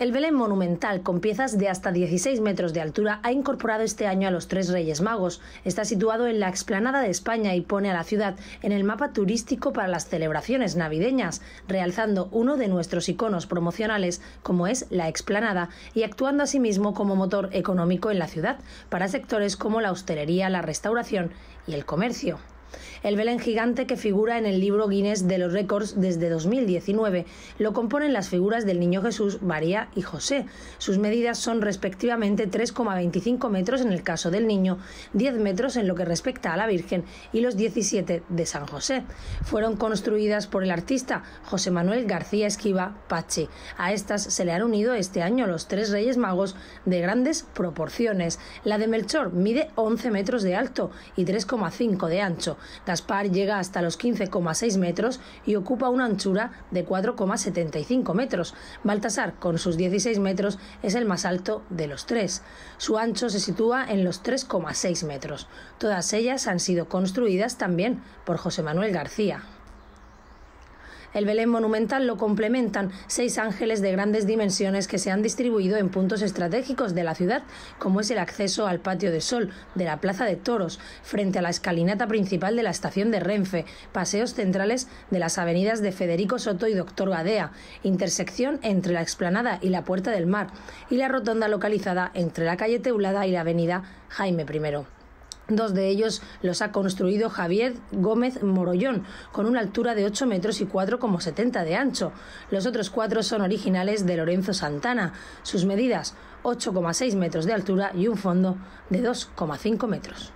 El Belén monumental, con piezas de hasta 16 metros de altura, ha incorporado este año a los tres Reyes Magos. Está situado en la explanada de España y pone a la ciudad en el mapa turístico para las celebraciones navideñas, realzando uno de nuestros iconos promocionales, como es la explanada, y actuando asimismo como motor económico en la ciudad, para sectores como la hostelería, la restauración y el comercio. El Belén gigante que figura en el libro Guinness de los récords desde 2019 lo componen las figuras del Niño Jesús, María y José. Sus medidas son respectivamente 3,25 metros en el caso del niño, 10 metros en lo que respecta a la Virgen y los 17 de San José. Fueron construidas por el artista José Manuel García Esquiva Pache. A estas se le han unido este año los tres Reyes Magos de grandes proporciones. La de Melchor mide 11 metros de alto y 3,5 de ancho. Gaspar llega hasta los 15,6 metros y ocupa una anchura de 4,75 metros. Baltasar, con sus 16 metros, es el más alto de los tres. Su ancho se sitúa en los 3,6 metros. Todas ellas han sido construidas también por José Manuel García. El Belén monumental lo complementan seis ángeles de grandes dimensiones que se han distribuido en puntos estratégicos de la ciudad, como es el acceso al Patio de Sol de la Plaza de Toros, frente a la escalinata principal de la estación de Renfe, paseos centrales de las avenidas de Federico Soto y Doctor Gadea, intersección entre la explanada y la Puerta del Mar, y la rotonda localizada entre la calle Teulada y la avenida Jaime I. Dos de ellos los ha construido Javier Gómez Morollón, con una altura de 8 metros y 4,70 de ancho. Los otros cuatro son originales de Lorenzo Santana. Sus medidas, 8,6 metros de altura y un fondo de 2,5 metros.